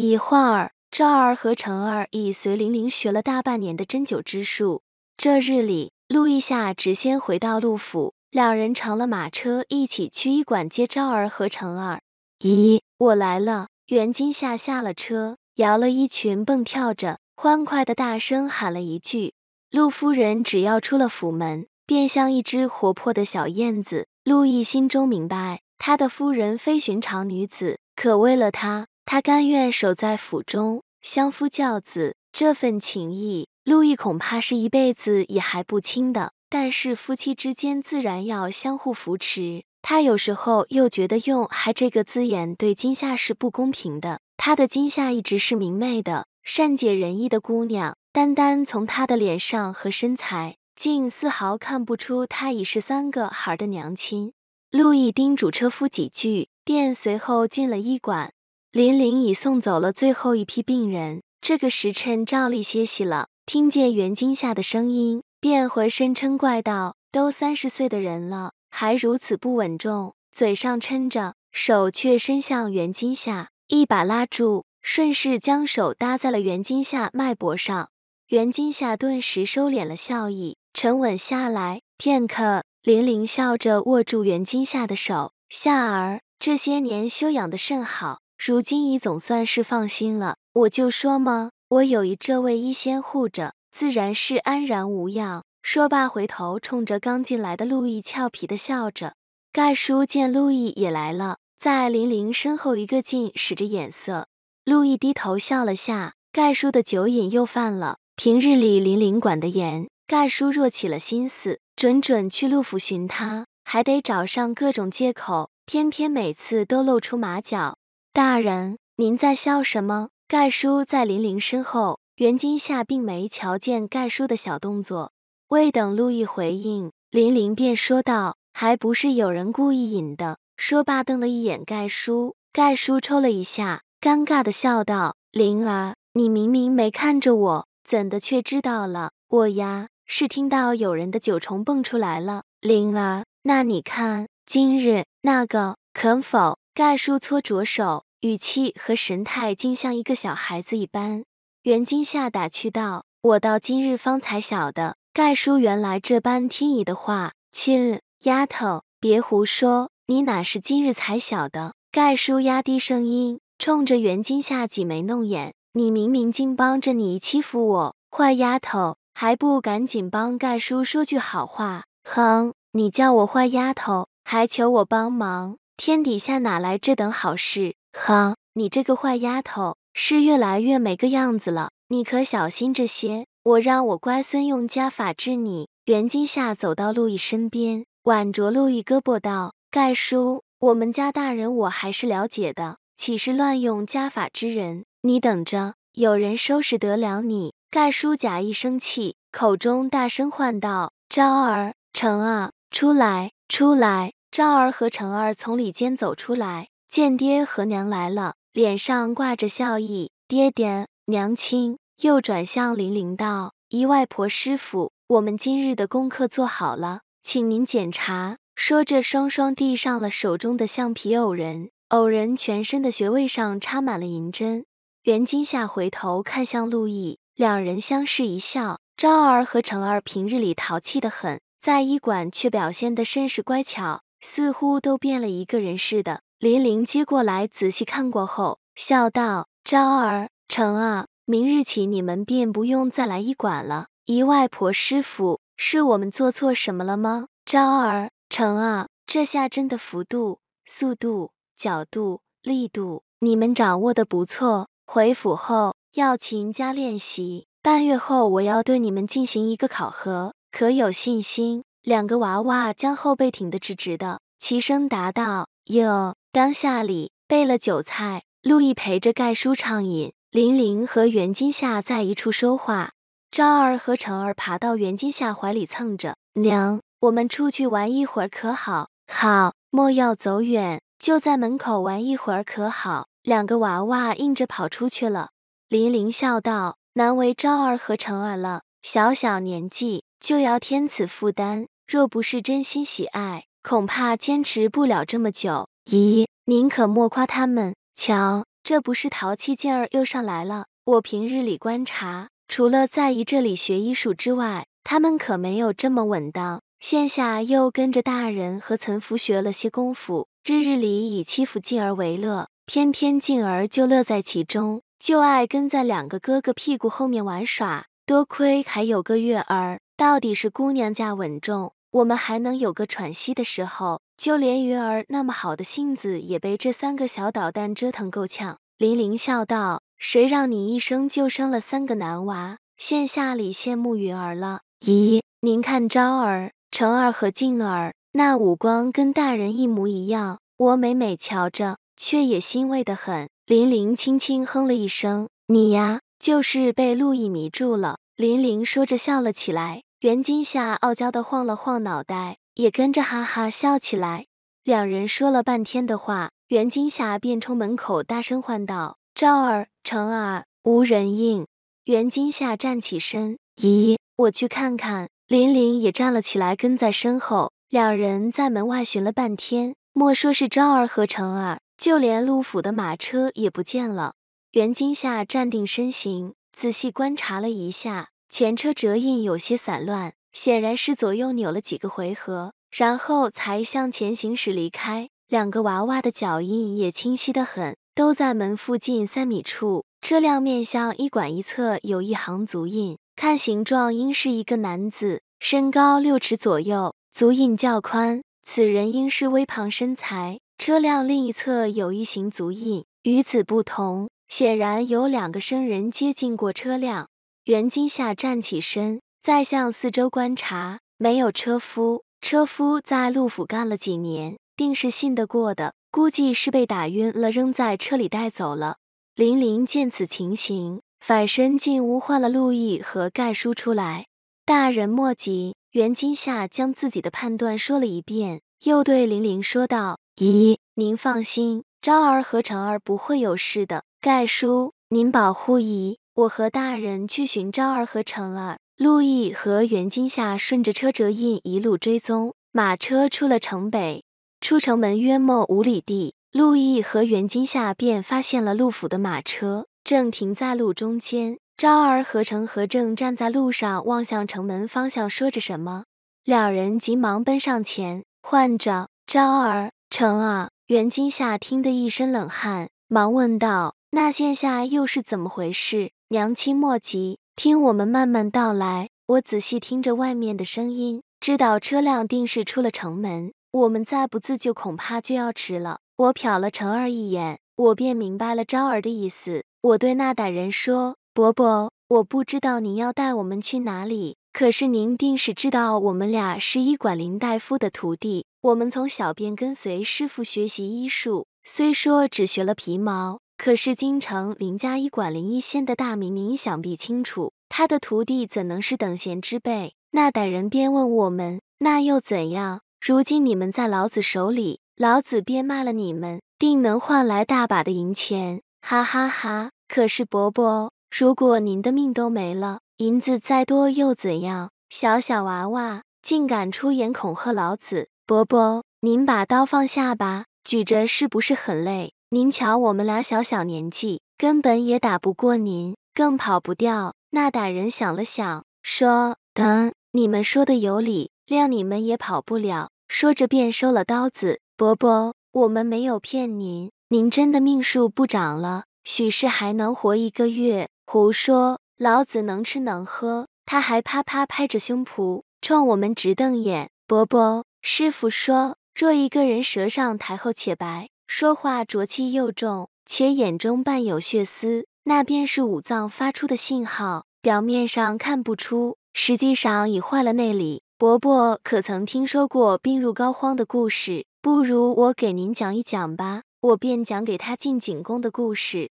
一会儿，昭儿和成儿已随玲玲学了大半年的针灸之术。这日里，陆一下直先回到陆府，两人乘了马车一起去医馆接昭儿和成儿。咦，我来了！袁金夏下了车，摇了一裙，蹦跳着，欢快的大声喊了一句：“陆夫人！”只要出了府门，便像一只活泼的小燕子。陆毅心中明白，他的夫人非寻常女子，可为了她，他甘愿守在府中相夫教子，这份情谊，陆毅恐怕是一辈子也还不清的。但是夫妻之间自然要相互扶持。他有时候又觉得用“还”这个字眼对金夏是不公平的。他的金夏一直是明媚的、善解人意的姑娘，单单从她的脸上和身材，竟丝毫看不出她已是三个孩儿的娘亲。陆毅叮嘱车夫几句，便随后进了医馆。林玲已送走了最后一批病人，这个时辰照例歇息了。听见袁今夏的声音，便回身嗔怪道：“都三十岁的人了，还如此不稳重。”嘴上撑着，手却伸向袁今夏，一把拉住，顺势将手搭在了袁今夏脉搏上。袁今夏顿时收敛了笑意，沉稳下来。片刻，林玲笑着握住袁今夏的手：“夏儿，这些年修养的甚好。”如今已总算是放心了，我就说嘛，我有一这位医仙护着，自然是安然无恙。说罢，回头冲着刚进来的路易俏皮的笑着。盖叔见路易也来了，在林玲身后一个劲使着眼色。路易低头笑了下，盖叔的酒瘾又犯了。平日里林玲管得严，盖叔若起了心思，准准去陆府寻他，还得找上各种借口，偏偏每次都露出马脚。大人，您在笑什么？盖叔在林林身后，袁今夏并没瞧见盖叔的小动作。未等陆毅回应，林林便说道：“还不是有人故意引的。”说罢瞪了一眼盖叔。盖叔抽了一下，尴尬的笑道：“灵儿，你明明没看着我，怎的却知道了？我呀，是听到有人的九重蹦出来了。”灵儿，那你看今日那个肯否？盖叔搓着手。语气和神态竟像一个小孩子一般，袁今夏打趣道：“我到今日方才晓得，盖叔原来这般听你的话。”“亲丫头，别胡说，你哪是今日才晓得？”盖叔压低声音，冲着袁今夏挤眉弄眼：“你明明竟帮着你姨欺负我，坏丫头，还不赶紧帮盖叔说句好话？”“哼，你叫我坏丫头，还求我帮忙，天底下哪来这等好事？”好，你这个坏丫头是越来越没个样子了。你可小心这些，我让我乖孙用家法治你。袁金夏走到陆毅身边，挽着陆毅胳膊道：“盖叔，我们家大人我还是了解的，岂是乱用家法之人？你等着，有人收拾得了你。”盖叔假意生气，口中大声唤道：“昭儿，成儿，出来，出来！”昭儿和成儿从里间走出来。见爹和娘来了，脸上挂着笑意。爹爹、娘亲又转向玲玲道：“姨外婆、师傅，我们今日的功课做好了，请您检查。”说着，双双递上了手中的橡皮偶人。偶人全身的穴位上插满了银针。袁金夏回头看向陆毅，两人相视一笑。昭儿和成儿平日里淘气的很，在医馆却表现得甚是乖巧，似乎都变了一个人似的。林玲接过来，仔细看过后，笑道：“昭儿，成啊！明日起你们便不用再来医馆了。”“一外婆师傅，是我们做错什么了吗？”“昭儿，成啊！这下真的幅度、速度、角度、力度，你们掌握的不错。回府后要勤加练习。半月后我要对你们进行一个考核，可有信心？”两个娃娃将后背挺得直直的，齐声答道。哟，当下里备了酒菜，陆毅陪着盖叔畅饮。林玲和袁金夏在一处说话，昭儿和成儿爬到袁金夏怀里蹭着。娘，我们出去玩一会儿可好？好，莫要走远，就在门口玩一会儿可好？两个娃娃硬着跑出去了。林玲笑道：“难为昭儿和成儿了，小小年纪就要添此负担，若不是真心喜爱。”恐怕坚持不了这么久。咦，您可莫夸他们。瞧，这不是淘气劲儿又上来了。我平日里观察，除了在姨这里学医术之外，他们可没有这么稳当。现下又跟着大人和岑福学了些功夫，日日里以欺负静儿为乐，偏偏静儿就乐在其中，就爱跟在两个哥哥屁股后面玩耍。多亏还有个月儿，到底是姑娘家稳重。我们还能有个喘息的时候，就连云儿那么好的性子也被这三个小捣蛋折腾够呛。林玲笑道：“谁让你一生就生了三个男娃，现下里羡慕云儿了。”咦，您看昭儿、成儿和静儿那五官跟大人一模一样，我每每瞧着却也欣慰的很。林玲轻轻哼了一声：“你呀，就是被陆毅迷住了。”林玲说着笑了起来。袁今夏傲娇的晃了晃脑袋，也跟着哈哈笑起来。两人说了半天的话，袁今夏便冲门口大声唤道：“昭儿、成儿，无人应。”袁今夏站起身：“咦，我去看看。”林林也站了起来，跟在身后。两人在门外寻了半天，莫说是昭儿和成儿，就连陆府的马车也不见了。袁今夏站定身形，仔细观察了一下。前车辙印有些散乱，显然是左右扭了几个回合，然后才向前行驶离开。两个娃娃的脚印也清晰的很，都在门附近三米处。车辆面向医馆一侧有一行足印，看形状应是一个男子，身高六尺左右，足印较宽。此人应是微胖身材。车辆另一侧有一行足印，与此不同，显然有两个生人接近过车辆。袁金夏站起身，再向四周观察，没有车夫。车夫在陆府干了几年，定是信得过的。估计是被打晕了，扔在车里带走了。林林见此情形，返身进屋，唤了陆毅和盖叔出来。大人莫急。袁金夏将自己的判断说了一遍，又对林玲说道：“姨，您放心，昭儿和成儿不会有事的。盖叔，您保护姨。”我和大人去寻昭儿和成儿，陆毅和袁金夏顺着车辙印一路追踪，马车出了城北，出城门约莫五里地，陆毅和袁金夏便发现了陆府的马车，正停在路中间。昭儿和成和正站在路上望向城门方向，说着什么，两人急忙奔上前，唤着昭儿、成儿。袁金夏听得一身冷汗，忙问道：“那现下又是怎么回事？”娘亲莫急，听我们慢慢道来。我仔细听着外面的声音，知道车辆定是出了城门。我们再不自救，恐怕就要迟了。我瞟了陈儿一眼，我便明白了昭儿的意思。我对那歹人说：“伯伯，我不知道您要带我们去哪里，可是您定是知道我们俩是医馆林大夫的徒弟。我们从小便跟随师傅学习医术，虽说只学了皮毛。”可是京城林家医馆林一仙的大名，您想必清楚。他的徒弟怎能是等闲之辈？那歹人便问我们：“那又怎样？如今你们在老子手里，老子便卖了你们，定能换来大把的银钱。”哈哈哈！可是伯伯，如果您的命都没了，银子再多又怎样？小小娃娃竟敢出言恐吓老子！伯伯，您把刀放下吧，举着是不是很累？您瞧，我们俩小小年纪，根本也打不过您，更跑不掉。那打人想了想，说：“得，你们说的有理，谅你们也跑不了。”说着便收了刀子。伯伯，我们没有骗您，您真的命数不长了，许是还能活一个月。胡说，老子能吃能喝。他还啪啪拍着胸脯，冲我们直瞪眼。伯伯，师傅说，若一个人舌上苔厚且白。说话浊气又重，且眼中伴有血丝，那便是五脏发出的信号。表面上看不出，实际上已坏了内里。伯伯可曾听说过病入膏肓的故事？不如我给您讲一讲吧。我便讲给他进景宫的故事。